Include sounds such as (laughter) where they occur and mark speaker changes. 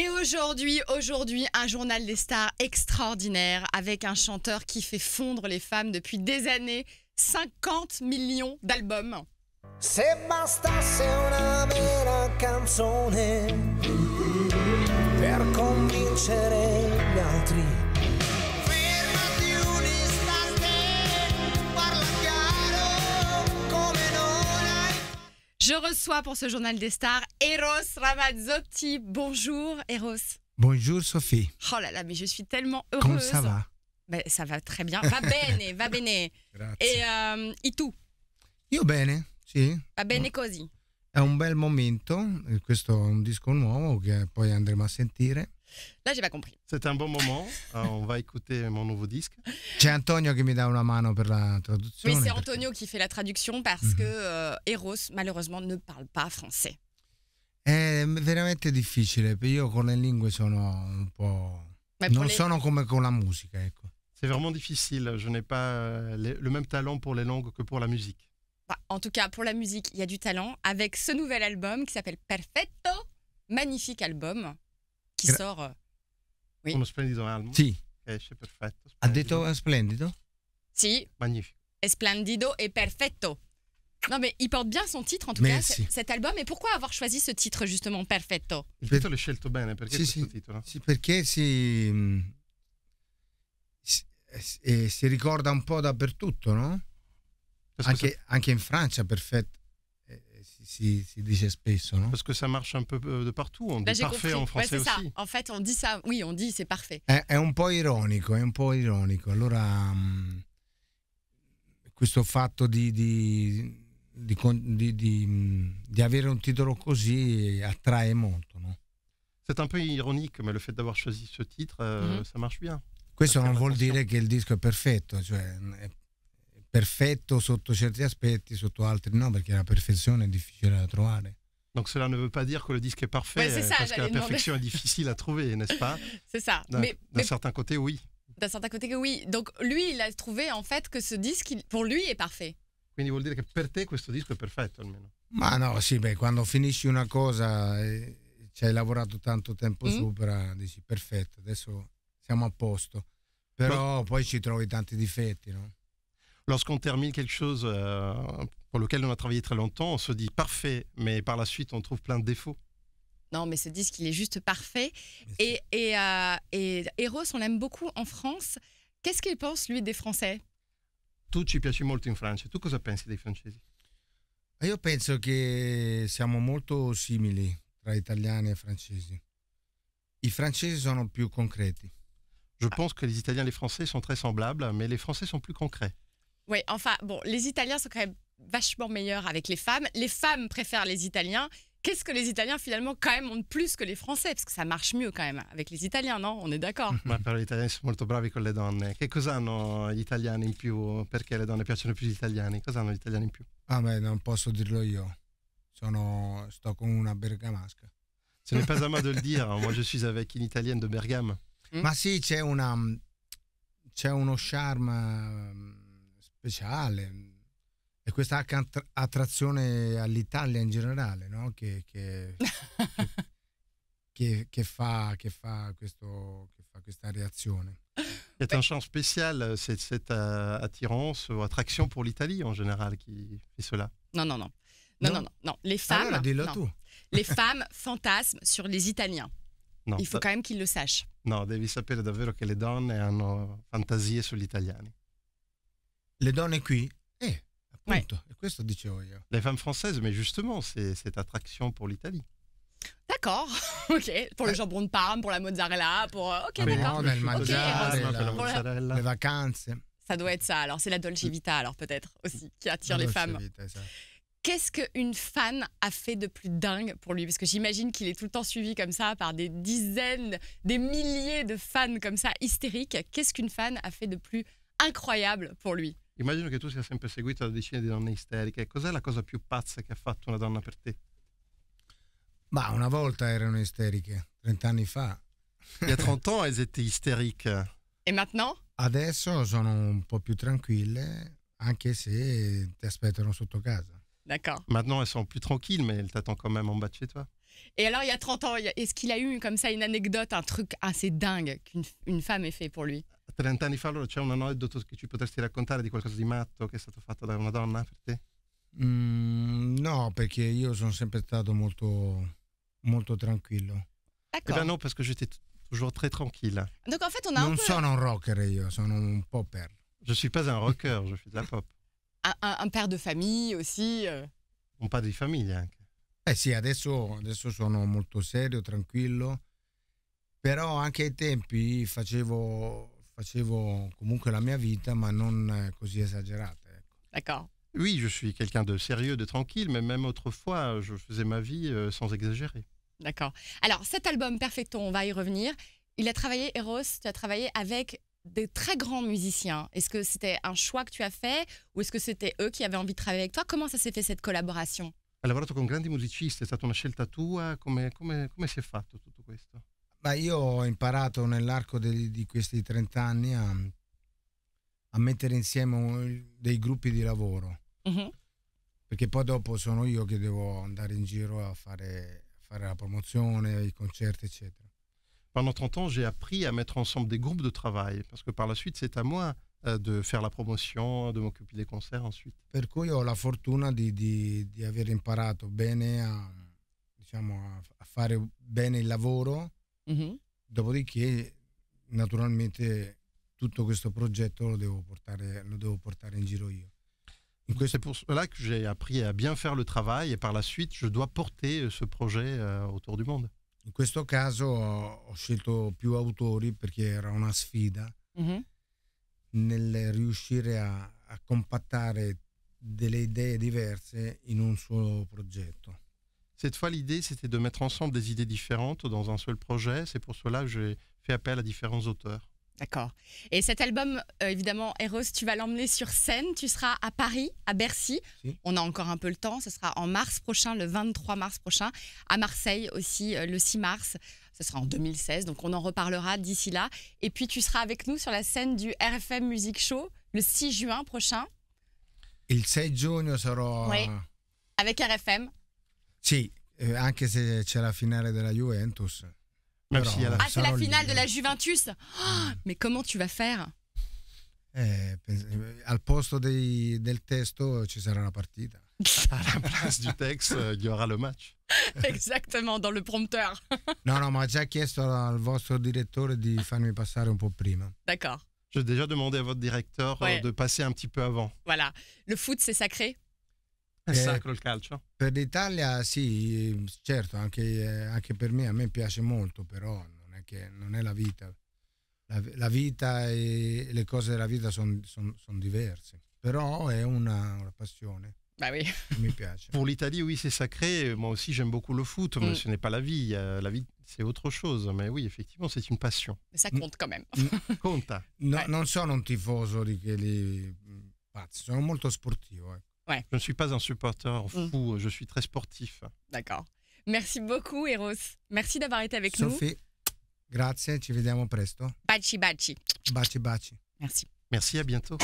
Speaker 1: Et aujourd'hui, aujourd'hui, un journal des stars extraordinaire avec un chanteur qui fait fondre les femmes depuis des années, 50 millions d'albums. reçois pour ce journal des stars Eros Ramazzotti. Bonjour Eros.
Speaker 2: Bonjour Sophie.
Speaker 1: Oh là là, mais je suis tellement heureuse. Comment ça va Ben, Ça va très bien. Va bene, va bene.
Speaker 2: Et,
Speaker 1: euh, et tout
Speaker 2: Io bene, si. Va bene così. È un bel momento, questo è un disco nuovo che poi andremo a sentire.
Speaker 1: Là, j'ai pas compris.
Speaker 3: C'est un bon moment. (laughs) Euh, on va écouter mon nouveau disque.
Speaker 2: C'est Antonio qui me donne la main pour la traduction. Oui, c'est
Speaker 1: Antonio qui fait la traduction parce mhm. que euh, Eros, malheureusement, ne parle pas français.
Speaker 2: C'est vraiment difficile, io les langues, je suis un non sono comme la musique.
Speaker 3: C'est vraiment difficile, je n'ai pas euh, le même talent pour les langues que pour la musique.
Speaker 1: Bah, en tout cas, pour la musique, il y a du talent. Avec ce nouvel album qui s'appelle Perfetto, magnifique album, chi Gra- sort. Sì. Eh? Uno
Speaker 3: splendido album. Sì. esce perfetto. Splendido. Ha detto splendido sì magnifico
Speaker 1: Est splendido et perfetto. Non, mais il porte bien son titre, en tout Merci. cas, cet album. Et pourquoi avoir choisi ce titre, justement, Perfetto
Speaker 3: Il titolo è scelto bene, perché sì, questo sì,
Speaker 2: perché si, mm, eh, eh, si, ricorda un po' dappertutto, no? anche, in Francia, perfetto, si déjà spesso Parce que ça marche un peu euh, de partout, on bah,
Speaker 1: dit parfait en français aussi. Ça. En fait, on dit ça, oui, on dit c'est parfait. È,
Speaker 2: un po' ironico, è un po' ironico. Allora, mm, questo fatto di, di, di, mm, di avere un titolo così attrae molto, no?
Speaker 3: C'est un peu ironique, mais le fait d'avoir choisi ce titre, euh, mhm. ça marche bien.
Speaker 2: Questo non vuol dire che il disco è perfetto, cioè, perfetto sotto certi aspetti, sotto altri no, perché la perfezione è difficile da trovare.
Speaker 3: Donc cela ne veut pas dire que le disque est parfait, ouais, est ça, parce que la perfection demander. est difficile à trouver, n'est-ce pas (laughs)
Speaker 1: C'est ça. D'un
Speaker 2: certain côté, oui.
Speaker 1: D'un certain côté, oui. Donc lui, il a trouvé en fait que ce disque, pour lui, est parfait.
Speaker 3: Quindi vuol dire che per te questo disco è perfetto almeno.
Speaker 2: Ma no, sì, beh, quando finisci una cosa e eh, ci hai lavorato tanto tempo mm. sopra, dici perfetto, adesso siamo a posto. Però no. poi ci trovi tanti difetti, no? lorsqu'on
Speaker 3: termine quelque chose euh, pour lequel on a travaillé très longtemps, on se dit parfait, mais par la suite, on trouve plein de défauts.
Speaker 1: Non, mais ce disent qu'il est juste parfait. Et, euh, et, Eros, on l'aime beaucoup en France. Qu'est-ce qu'il pense, lui, des Français
Speaker 3: Tout ci piace molto in France. Tu cosa pensi dei francesi
Speaker 2: ah, Io penso che siamo molto simili tra italiani e francesi. I francesi sono più concreti.
Speaker 3: Je pense que les Italiens et les Français sont très semblables, mais les Français sont plus concrets.
Speaker 1: Oui, enfin, bon, les Italiens sont quand même vachement meilleurs avec les femmes. Les femmes préfèrent les Italiens. Qu'est-ce que les Italiens, finalement, quand même, ont de plus que les Français Parce que ça marche mieux, quand même, avec les Italiens, non On est d'accord Mais
Speaker 3: (laughs) les gli italiani sono molto bravi con le donne. Che cosa hanno gli italiani in più? Perché le donne
Speaker 2: piacciono più gli italiani? Cosa hanno gli italiani in più? Ah, ne non posso dirlo dire. Sono... Sto con una bergamasca. Ce n'est pas à moi de le dire. Hein. Moi, je
Speaker 3: suis avec une Italienne de Bergame. Mais mm. Ma
Speaker 2: sì, c'è una... C'è charme... speciale mm, e questa attrazione all'Italia in generale no? che, che, (laughs) che, che, fa, che, fa questo, che fa questa reazione.
Speaker 3: C'est un champ spécial, c'est cette euh, attirance o attrazione per l'Italia in generale qui fait cela.
Speaker 1: Non, non, non. Non, non, non. non. Les ah, femmes, Alors, non. Les femmes (laughs) fantasment sur les Italiens. Il faut quand même qu'ils le sachent.
Speaker 3: Non, devi sapere davvero che le donne hanno fantasie sugli italiani. le donne qui?
Speaker 1: Eh,
Speaker 2: appunto,
Speaker 3: Les femmes françaises, mais justement, c'est cette attraction
Speaker 2: pour l'Italie.
Speaker 1: D'accord, ok. Pour le jambon de Parme, pour la mozzarella, pour. Ok, d'accord. Les
Speaker 2: vacances.
Speaker 1: Ça doit être ça. Alors, c'est la Dolce Vita, alors peut-être aussi, qui attire les femmes. Qu'est-ce qu'une fan a fait de plus dingue pour lui Parce que j'imagine qu'il est tout le temps suivi comme ça par des dizaines, des milliers de fans comme ça, hystériques. Qu'est-ce qu'une fan a fait de plus incroyable pour lui
Speaker 3: Immagino che tu sia sempre seguita da decine di donne isteriche. Cos'è la cosa più pazza che ha fatto una donna per te?
Speaker 2: Ma una volta erano isteriche, 30 anni fa. Il y a 30 ans, elles étaient hystériques. E maintenant? Adesso sono un po' più tranquille, anche se ti aspettano sotto casa.
Speaker 1: D'accord.
Speaker 3: Maintenant, elles sont plus tranquilles, mais elles t'attendent quand même en bas de chez toi.
Speaker 1: Et alors, il y a 30 ans, est-ce qu'il a eu comme ça une anecdote, un truc assez dingue qu'une une femme ait fait pour lui
Speaker 3: 30 anni fa, allora c'è un aneddoto che ci potresti raccontare di qualcosa di matto che è stato fatto da una donna per
Speaker 2: te? Mm, no, perché io sono sempre stato molto, molto tranquillo. Ecco. Eh ben no, parce que j'étais toujours très tranquille.
Speaker 1: Donc en fait, on a non un peu... sono un
Speaker 2: rocker io, sono un popper.
Speaker 3: Je suis pas un rocker, je fais de la pop.
Speaker 1: Un, un, un père de famille aussi. Euh.
Speaker 2: Un padre di famiglia anche. Eh sì, adesso, adesso sono molto serio, tranquillo, però anche ai tempi facevo facevo comunque la mia ma non eh, così esagerata. Ecco.
Speaker 3: D'accord. Oui, je suis quelqu'un de sérieux, de tranquille, mais même autrefois, je faisais ma vie euh, sans exagérer.
Speaker 1: D'accord. Alors, cet album Perfecto, on va y revenir. Il a travaillé, Eros, tu as travaillé avec des très grands musiciens. Est-ce que c'était un choix que tu as fait ou est-ce que c'était eux qui avaient envie de travailler avec toi Comment ça s'est fait cette collaboration
Speaker 3: Hai lavorato con grandi musicisti, è stata una
Speaker 2: scelta tua, come,
Speaker 3: come, come si è fatto tutto questo
Speaker 2: Beh, io ho imparato nell'arco di, di, questi 30 anni a, a, mettere insieme dei gruppi di lavoro, uh mm-hmm. -huh. perché poi dopo sono io che devo andare in giro a fare, fare la promozione, i concerti, eccetera.
Speaker 3: Pendant 30 ans, j'ai appris à mettre ensemble des groupes de travail, parce que par la suite, c'est à moi euh, de faire la promotion, de m'occuper des concerts ensuite.
Speaker 2: Per cui ho la fortuna di, di, di aver imparato bene a, diciamo, a, a fare bene il lavoro Mm-hmm. Dopodiché, naturalmente, tutto questo progetto lo devo portare, lo devo portare in giro io.
Speaker 3: C'est pour cela que j'ai appris à bien faire le travail et par la suite je dois porter euh,
Speaker 2: ce projet euh, autour du monde. In questo caso ho scelto più autori perché era una sfida mm-hmm. nel riuscire a, a compattare delle idee diverse in un solo progetto. Cette fois,
Speaker 3: l'idée, c'était de mettre ensemble des idées différentes dans un seul projet. C'est pour cela que j'ai fait appel à différents auteurs.
Speaker 1: D'accord. Et cet album, euh, évidemment, Eros, tu vas l'emmener sur scène. Tu seras à Paris, à Bercy. On a encore un peu le temps. Ce sera en mars prochain, le 23 mars prochain. À Marseille aussi, euh, le 6 mars. Ce sera en 2016. Donc, on en reparlera d'ici là. Et puis, tu seras avec nous sur la scène du RFM Music Show le 6 juin prochain.
Speaker 2: Le 6 juin, sera. Oui.
Speaker 1: Avec RFM
Speaker 2: si, même eh, anche se la finale de la eh. Juventus. Ah, oh, c'est la finale de la
Speaker 1: Juventus Mais comment tu vas faire
Speaker 2: Au eh, al posto dei, del testo ci sarà la partita. à (laughs) la place du texte, il y aura le match. (laughs)
Speaker 1: Exactement, dans le prompteur.
Speaker 2: non, (laughs) non, ma déjà demandé votre directeur de me me passer un peu plus prima. D'accord. J'ai déjà demandé
Speaker 3: à votre directeur
Speaker 1: euh, de
Speaker 2: passer un petit peu avant.
Speaker 1: Voilà. Le foot, c'est sacré
Speaker 3: È eh, sacro il calcio?
Speaker 2: Per l'Italia sì, certo, anche, eh, anche, per me, a me piace molto, però non è, che, non è la vita. La, la, vita e le cose della vita sono son, son diverse, però è una, una passione. Bah oui. Me Pour l'Italie, oui, c'est sacré. Moi aussi, j'aime beaucoup le foot, mais mm. ce
Speaker 3: n'est pas la vie. Euh, la vie, c'est autre chose. Mais oui, effectivement, c'est une passion. Mais ça mm. compte quand même. Mm. Conta.
Speaker 2: No, ouais. Non sono un tifoso di quelli pazzi, sono molto sportivo. Eh. Je ne suis pas un supporter mm. fou, je suis très sportif.
Speaker 3: D'accord.
Speaker 1: Merci beaucoup, Eros. Merci d'avoir été avec nous. Sophie,
Speaker 2: grazie, ci vediamo presto.
Speaker 1: Baci, baci.
Speaker 2: Baci, baci. Merci. Merci, à bientôt.